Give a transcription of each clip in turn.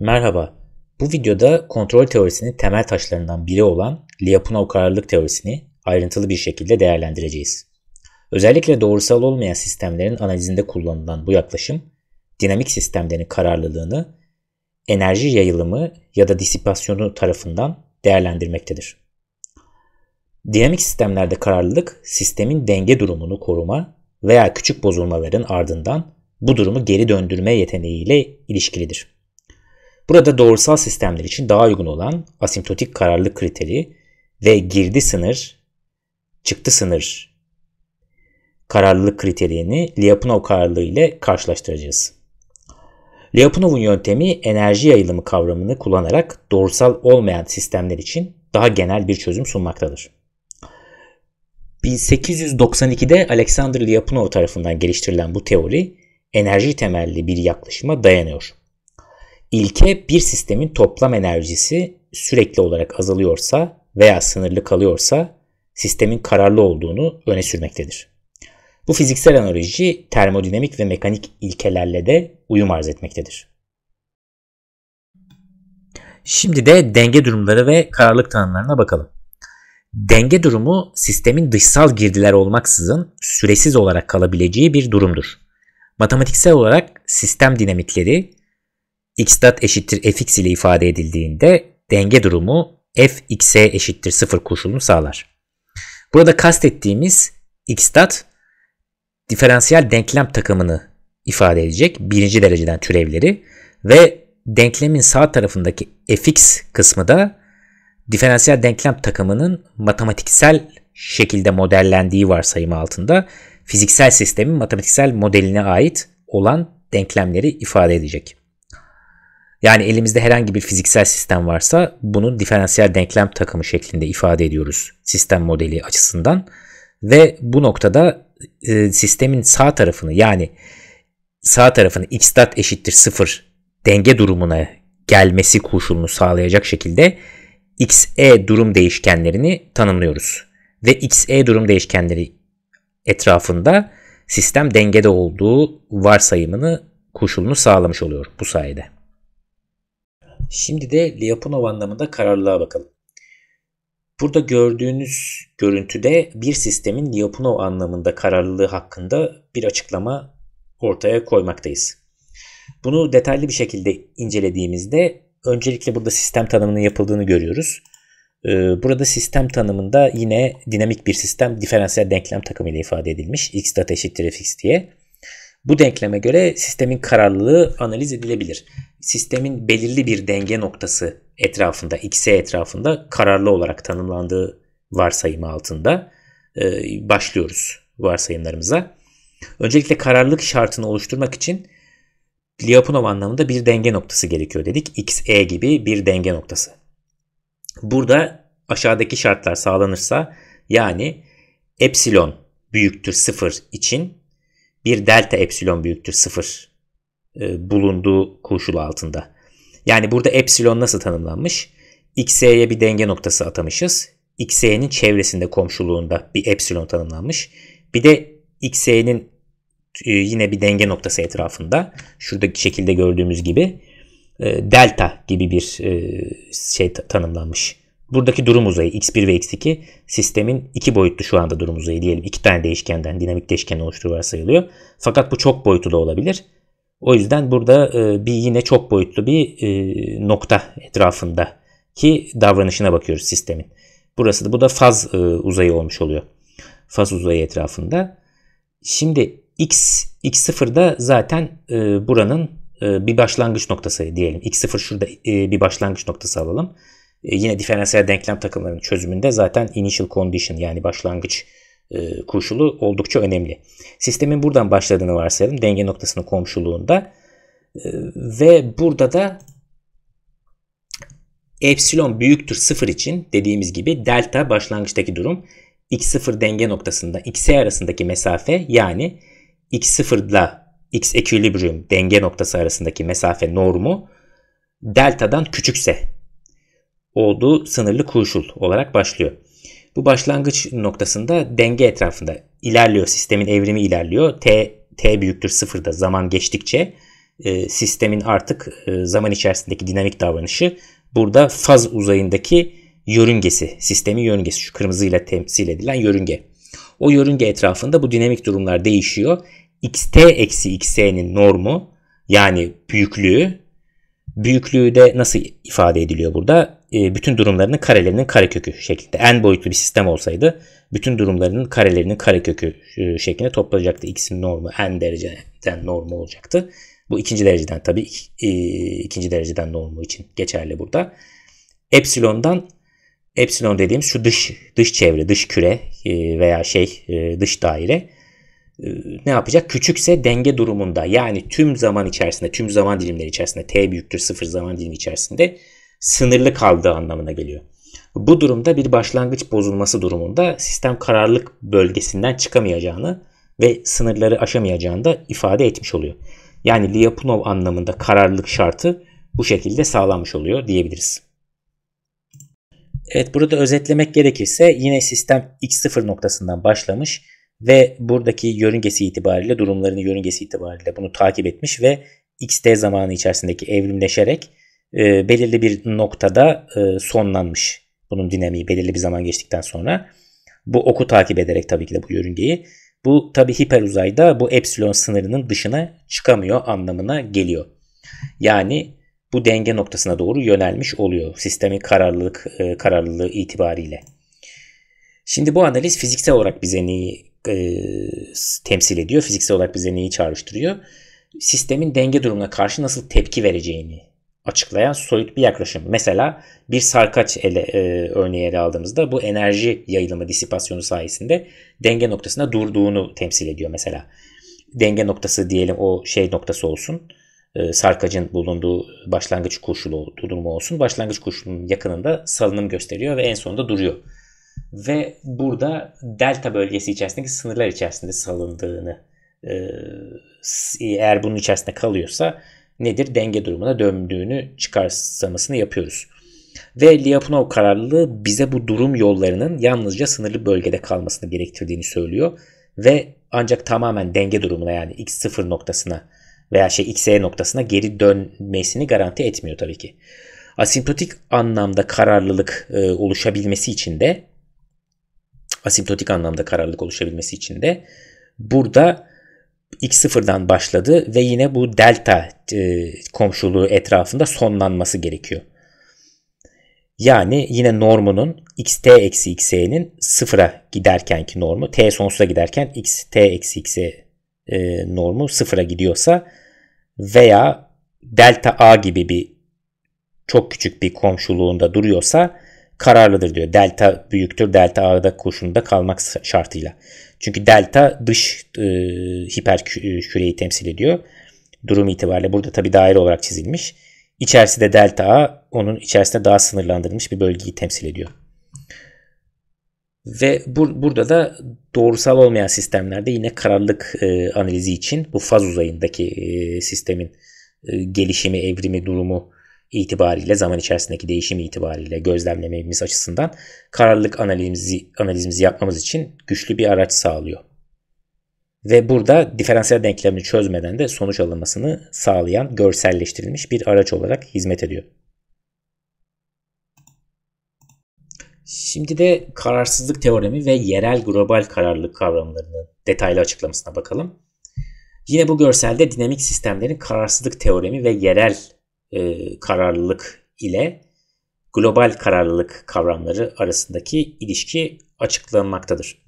Merhaba, bu videoda kontrol teorisinin temel taşlarından biri olan Lyapunov kararlılık teorisini ayrıntılı bir şekilde değerlendireceğiz. Özellikle doğrusal olmayan sistemlerin analizinde kullanılan bu yaklaşım, dinamik sistemlerin kararlılığını enerji yayılımı ya da disipasyonu tarafından değerlendirmektedir. Dinamik sistemlerde kararlılık, sistemin denge durumunu koruma veya küçük bozulmaların ardından bu durumu geri döndürme yeteneğiyle ilişkilidir. Burada doğrusal sistemler için daha uygun olan asimptotik kararlılık kriteri ve girdi sınır, çıktı sınır kararlılık kriterini Lyapunov kararlılığı ile karşılaştıracağız. Lyapunov'un yöntemi enerji yayılımı kavramını kullanarak doğrusal olmayan sistemler için daha genel bir çözüm sunmaktadır. 1892'de Alexander Lyapunov tarafından geliştirilen bu teori enerji temelli bir yaklaşıma dayanıyor. İlke bir sistemin toplam enerjisi sürekli olarak azalıyorsa veya sınırlı kalıyorsa sistemin kararlı olduğunu öne sürmektedir. Bu fiziksel analoji termodinamik ve mekanik ilkelerle de uyum arz etmektedir. Şimdi de denge durumları ve kararlılık tanımlarına bakalım. Denge durumu sistemin dışsal girdiler olmaksızın süresiz olarak kalabileceği bir durumdur. Matematiksel olarak sistem dinamikleri x x'dat eşittir fx ile ifade edildiğinde denge durumu fx'e eşittir 0 koşulunu sağlar. Burada kastettiğimiz x x'dat diferansiyel denklem takımını ifade edecek birinci dereceden türevleri ve denklemin sağ tarafındaki fx kısmı da diferansiyel denklem takımının matematiksel şekilde modellendiği varsayımı altında fiziksel sistemin matematiksel modeline ait olan denklemleri ifade edecek. Yani elimizde herhangi bir fiziksel sistem varsa bunun diferansiyel denklem takımı şeklinde ifade ediyoruz sistem modeli açısından. Ve bu noktada e, sistemin sağ tarafını yani sağ tarafını x dot eşittir 0 denge durumuna gelmesi koşulunu sağlayacak şekilde xe durum değişkenlerini tanımlıyoruz. Ve xe durum değişkenleri etrafında sistem dengede olduğu varsayımını koşulunu sağlamış oluyor bu sayede. Şimdi de Lyapunov anlamında kararlılığa bakalım. Burada gördüğünüz görüntüde bir sistemin Lyapunov anlamında kararlılığı hakkında bir açıklama ortaya koymaktayız. Bunu detaylı bir şekilde incelediğimizde öncelikle burada sistem tanımının yapıldığını görüyoruz. Ee, burada sistem tanımında yine dinamik bir sistem diferansiyel denklem takımıyla ifade edilmiş. x data eşittir fx diye. Bu denkleme göre sistemin kararlılığı analiz edilebilir. Sistemin belirli bir denge noktası etrafında, x'e etrafında kararlı olarak tanımlandığı varsayımı altında e, başlıyoruz varsayımlarımıza. Öncelikle kararlılık şartını oluşturmak için Lyapunov anlamında bir denge noktası gerekiyor dedik. XE gibi bir denge noktası. Burada aşağıdaki şartlar sağlanırsa yani epsilon büyüktür 0 için bir delta epsilon büyüktür sıfır e, bulunduğu koşul altında. Yani burada epsilon nasıl tanımlanmış? Xe'ye bir denge noktası atamışız. Xe'nin çevresinde komşuluğunda bir epsilon tanımlanmış. Bir de Xe'nin e, yine bir denge noktası etrafında şuradaki şekilde gördüğümüz gibi e, delta gibi bir e, şey tanımlanmış. Buradaki durum uzayı x1 ve x2 sistemin iki boyutlu şu anda durum uzayı diyelim. iki tane değişkenden dinamik değişken oluşturuyor sayılıyor Fakat bu çok boyutlu da olabilir. O yüzden burada e, bir yine çok boyutlu bir e, nokta etrafında ki davranışına bakıyoruz sistemin. Burası da bu da faz e, uzayı olmuş oluyor. Faz uzayı etrafında. Şimdi x x da zaten buranın bir başlangıç noktası diyelim. x0 şurada bir başlangıç noktası alalım. E, yine diferansiyel denklem takımlarının çözümünde zaten initial condition yani başlangıç e, koşulu oldukça önemli. Sistemin buradan başladığını varsayalım denge noktasının komşuluğunda e, ve burada da epsilon büyüktür 0 için dediğimiz gibi delta başlangıçtaki durum x0 denge noktasında x arasındaki mesafe yani x0 ile x ekilibrium denge noktası arasındaki mesafe normu delta'dan küçükse olduğu sınırlı koşul olarak başlıyor. Bu başlangıç noktasında denge etrafında ilerliyor. Sistemin evrimi ilerliyor. T, T büyüktür sıfırda zaman geçtikçe e, sistemin artık e, zaman içerisindeki dinamik davranışı burada faz uzayındaki yörüngesi, sistemin yörüngesi şu kırmızıyla temsil edilen yörünge. O yörünge etrafında bu dinamik durumlar değişiyor. xt eksi x'nin normu yani büyüklüğü büyüklüğü de nasıl ifade ediliyor burada? E, bütün durumlarının karelerinin karekökü şeklinde. N boyutlu bir sistem olsaydı bütün durumlarının karelerinin karekökü e, şeklinde toplayacaktı. X'in normu N dereceden normu olacaktı. Bu ikinci dereceden tabii e, ikinci dereceden normu için geçerli burada. Epsilon'dan epsilon dediğim şu dış dış çevre, dış küre e, veya şey dış daire ne yapacak? Küçükse denge durumunda yani tüm zaman içerisinde, tüm zaman dilimleri içerisinde t büyüktür sıfır zaman dilimi içerisinde sınırlı kaldığı anlamına geliyor. Bu durumda bir başlangıç bozulması durumunda sistem kararlılık bölgesinden çıkamayacağını ve sınırları aşamayacağını da ifade etmiş oluyor. Yani Lyapunov anlamında kararlılık şartı bu şekilde sağlanmış oluyor diyebiliriz. Evet burada özetlemek gerekirse yine sistem x0 noktasından başlamış ve buradaki yörüngesi itibariyle durumlarının yörüngesi itibariyle bunu takip etmiş ve xt zamanı içerisindeki evrimleşerek e, belirli bir noktada e, sonlanmış. Bunun dinamiği belirli bir zaman geçtikten sonra. Bu oku takip ederek tabii ki de bu yörüngeyi. Bu tabii hiper uzayda bu epsilon sınırının dışına çıkamıyor anlamına geliyor. Yani bu denge noktasına doğru yönelmiş oluyor sistemin kararlılık e, kararlılığı itibariyle. Şimdi bu analiz fiziksel olarak bize neyi e, temsil ediyor? Fiziksel olarak bize neyi çağrıştırıyor? Sistemin denge durumuna karşı nasıl tepki vereceğini açıklayan soyut bir yaklaşım. Mesela bir sarkaç ele, e, örneği ele aldığımızda bu enerji yayılımı disipasyonu sayesinde denge noktasında durduğunu temsil ediyor mesela. Denge noktası diyelim o şey noktası olsun. E, sarkacın bulunduğu başlangıç koşulu durumu olsun. Başlangıç koşulunun yakınında salınım gösteriyor ve en sonunda duruyor. Ve burada delta bölgesi içerisindeki sınırlar içerisinde salındığını e, eğer bunun içerisinde kalıyorsa nedir denge durumuna döndüğünü çıkarsamasını yapıyoruz. Ve Lyapunov kararlılığı bize bu durum yollarının yalnızca sınırlı bölgede kalmasını gerektirdiğini söylüyor ve ancak tamamen denge durumuna yani x0 noktasına veya şey x'e noktasına geri dönmesini garanti etmiyor tabii ki. Asimptotik anlamda kararlılık e, oluşabilmesi için de asimptotik anlamda kararlılık oluşabilmesi için de burada x0'dan başladı ve yine bu delta e, komşuluğu etrafında sonlanması gerekiyor. Yani yine normunun xt eksi x'nin sıfıra giderkenki normu t sonsuza giderken xt eksi x'e e, normu sıfıra gidiyorsa veya delta a gibi bir çok küçük bir komşuluğunda duruyorsa kararlıdır diyor. Delta büyüktür, delta A'da koşulunda kalmak şartıyla. Çünkü delta dış e, hiper küreyi temsil ediyor. Durum itibariyle burada tabi daire olarak çizilmiş. İçerisi de delta A onun içerisinde daha sınırlandırılmış bir bölgeyi temsil ediyor. Ve bur- burada da doğrusal olmayan sistemlerde yine kararlılık e, analizi için bu faz uzayındaki e, sistemin e, gelişimi, evrimi, durumu itibariyle zaman içerisindeki değişim itibariyle gözlemlememiz açısından kararlılık analizimizi, analizimizi yapmamız için güçlü bir araç sağlıyor. Ve burada diferansiyel denklemini çözmeden de sonuç alınmasını sağlayan görselleştirilmiş bir araç olarak hizmet ediyor. Şimdi de kararsızlık teoremi ve yerel global kararlılık kavramlarının detaylı açıklamasına bakalım. Yine bu görselde dinamik sistemlerin kararsızlık teoremi ve yerel e, kararlılık ile global kararlılık kavramları arasındaki ilişki açıklanmaktadır.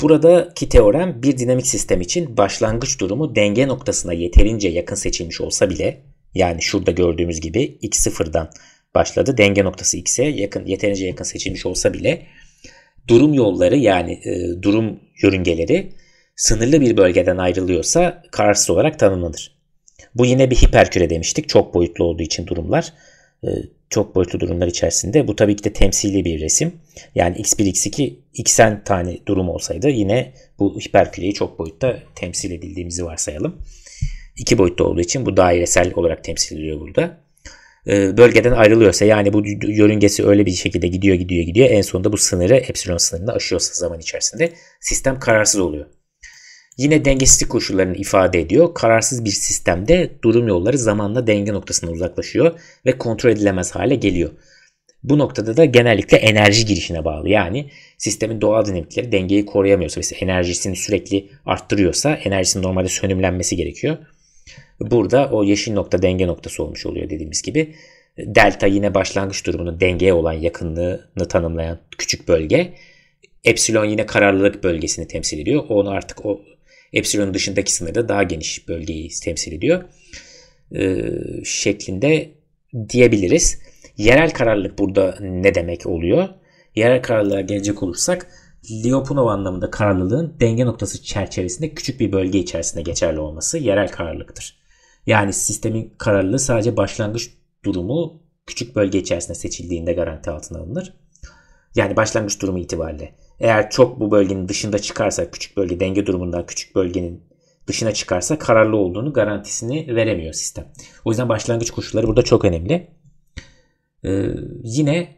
Buradaki teorem bir dinamik sistem için başlangıç durumu denge noktasına yeterince yakın seçilmiş olsa bile yani şurada gördüğümüz gibi x0'dan başladı. Denge noktası x'e yakın yeterince yakın seçilmiş olsa bile durum yolları yani e, durum yörüngeleri sınırlı bir bölgeden ayrılıyorsa kararsız olarak tanımlanır. Bu yine bir hiperküre demiştik. Çok boyutlu olduğu için durumlar. Ee, çok boyutlu durumlar içerisinde. Bu tabii ki de temsili bir resim. Yani x1, x2, xn tane durum olsaydı yine bu hiperküreyi çok boyutta temsil edildiğimizi varsayalım. İki boyutta olduğu için bu dairesel olarak temsil ediliyor burada ee, bölgeden ayrılıyorsa yani bu yörüngesi öyle bir şekilde gidiyor gidiyor gidiyor en sonunda bu sınırı epsilon sınırını aşıyorsa zaman içerisinde sistem kararsız oluyor. Yine dengesizlik koşullarını ifade ediyor. Kararsız bir sistemde durum yolları zamanla denge noktasına uzaklaşıyor ve kontrol edilemez hale geliyor. Bu noktada da genellikle enerji girişine bağlı. Yani sistemin doğal dinamikleri dengeyi koruyamıyorsa, mesela enerjisini sürekli arttırıyorsa enerjisinin normalde sönümlenmesi gerekiyor. Burada o yeşil nokta denge noktası olmuş oluyor dediğimiz gibi. Delta yine başlangıç durumunu dengeye olan yakınlığını tanımlayan küçük bölge. Epsilon yine kararlılık bölgesini temsil ediyor. Onu artık o Epsilon dışındaki sınırda daha geniş bölgeyi temsil ediyor. E, şeklinde diyebiliriz. Yerel kararlılık burada ne demek oluyor? Yerel kararlılığa gelecek olursak Lyapunov anlamında kararlılığın denge noktası çerçevesinde küçük bir bölge içerisinde geçerli olması yerel kararlılıktır. Yani sistemin kararlılığı sadece başlangıç durumu küçük bölge içerisinde seçildiğinde garanti altına alınır. Yani başlangıç durumu itibariyle eğer çok bu bölgenin dışında çıkarsa küçük bölge denge durumundan küçük bölgenin dışına çıkarsa kararlı olduğunu garantisini veremiyor sistem. O yüzden başlangıç koşulları burada çok önemli. Ee, yine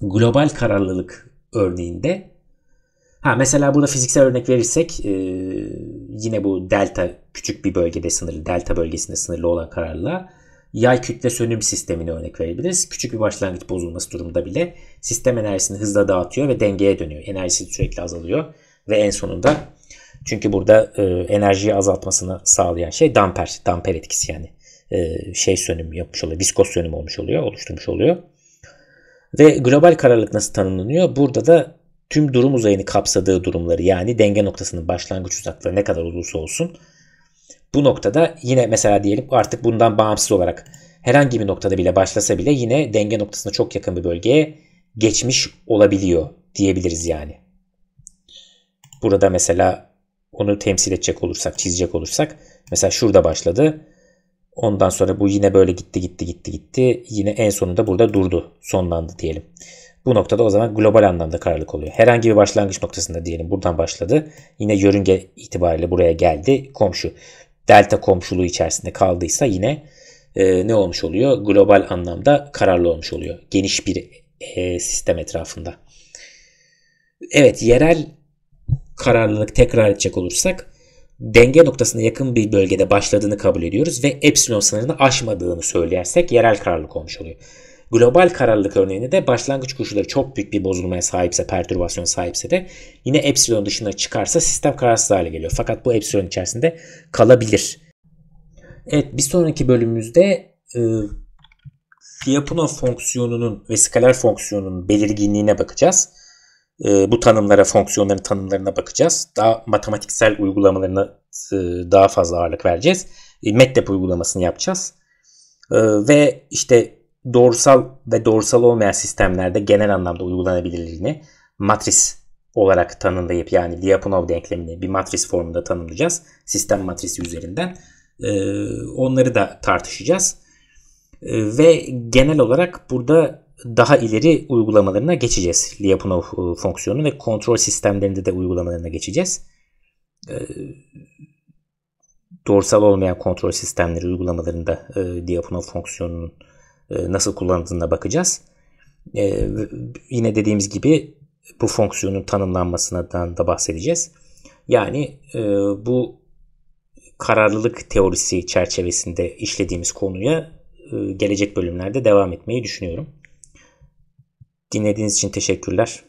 global kararlılık örneğinde ha mesela burada fiziksel örnek verirsek e, yine bu delta küçük bir bölgede sınırlı delta bölgesinde sınırlı olan kararlılığa yay kütle sönüm sistemini örnek verebiliriz. Küçük bir başlangıç bozulması durumunda bile sistem enerjisini hızla dağıtıyor ve dengeye dönüyor. Enerjisi sürekli azalıyor ve en sonunda çünkü burada e, enerjiyi azaltmasını sağlayan şey damper, damper etkisi yani e, şey sönüm yapmış oluyor, viskoz sönüm olmuş oluyor, oluşturmuş oluyor. Ve global kararlılık nasıl tanımlanıyor? Burada da tüm durum uzayını kapsadığı durumları yani denge noktasının başlangıç uzaklığı ne kadar olursa olsun bu noktada yine mesela diyelim artık bundan bağımsız olarak herhangi bir noktada bile başlasa bile yine denge noktasına çok yakın bir bölgeye geçmiş olabiliyor diyebiliriz yani. Burada mesela onu temsil edecek olursak, çizecek olursak mesela şurada başladı. Ondan sonra bu yine böyle gitti gitti gitti gitti. Yine en sonunda burada durdu. Sonlandı diyelim. Bu noktada o zaman global anlamda kararlılık oluyor. Herhangi bir başlangıç noktasında diyelim buradan başladı. Yine yörünge itibariyle buraya geldi. Komşu delta komşuluğu içerisinde kaldıysa yine e, ne olmuş oluyor? Global anlamda kararlı olmuş oluyor. Geniş bir e, sistem etrafında. Evet yerel kararlılık tekrar edecek olursak denge noktasına yakın bir bölgede başladığını kabul ediyoruz ve epsilon sınırını aşmadığını söylersek yerel kararlılık olmuş oluyor. Global kararlılık örneğinde de başlangıç koşulları çok büyük bir bozulmaya sahipse, pertürbasyona sahipse de yine epsilon dışına çıkarsa sistem kararsız hale geliyor. Fakat bu epsilon içerisinde kalabilir. Evet bir sonraki bölümümüzde e, Fyapunov fonksiyonunun ve skaler fonksiyonunun belirginliğine bakacağız. E, bu tanımlara, fonksiyonların tanımlarına bakacağız. Daha matematiksel uygulamalarına e, daha fazla ağırlık vereceğiz. E, MATLAB uygulamasını yapacağız. E, ve işte doğrusal ve doğrusal olmayan sistemlerde genel anlamda uygulanabilirliğini matris olarak tanımlayıp yani Lyapunov denklemini bir matris formunda tanımlayacağız. Sistem matrisi üzerinden. Ee, onları da tartışacağız. Ee, ve genel olarak burada daha ileri uygulamalarına geçeceğiz. Lyapunov e, fonksiyonu ve kontrol sistemlerinde de uygulamalarına geçeceğiz. Ee, doğrusal olmayan kontrol sistemleri uygulamalarında e, Lyapunov fonksiyonunun e, nasıl kullanıldığına bakacağız. E, yine dediğimiz gibi bu fonksiyonun tanımlanmasından da bahsedeceğiz. Yani e, bu kararlılık teorisi çerçevesinde işlediğimiz konuya gelecek bölümlerde devam etmeyi düşünüyorum. Dinlediğiniz için teşekkürler.